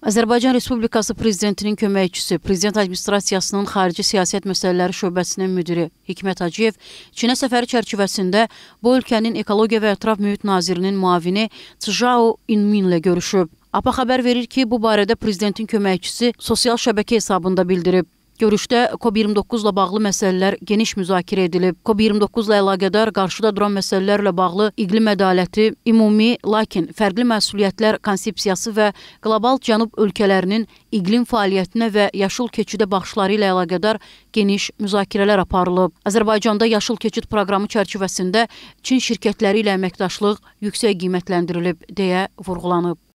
Azərbaycan Respublikası Prezidentinin köməkçisi, Prezident Administrasiyasının Xarici Siyasət Məsələləri Şöbəsinin müdiri Hikmət Hacıyev Çinə səfəri çərçivəsində bu ölkənin Ekologiya və Ətraf Mühit Nazirinin muavini Cjao Inmin ilə görüşüb. APA xəbər verir ki, bu barədə Prezidentin köməkçisi sosial şəbəkə hesabında bildirib. Görüşdə COP29 ilə bağlı məsələlər geniş müzakirə edilib. COP29 ilə əlaqədar qarşıda duran məsələlərlə bağlı iqlim ədaləti, ümumi, lakin fərqli məsuliyyətlər konsepsiyası və qlobal cənub ölkələrinin iqlim fəaliyyətinə və yaşıl keçidə baxışları ilə əlaqədar geniş müzakirələr aparılıb. Azərbaycanda yaşıl keçid proqramı çərçivəsində Çin şirkətləri ilə əməkdaşlıq yüksək qiymətləndirilib deyə vurğulanıb.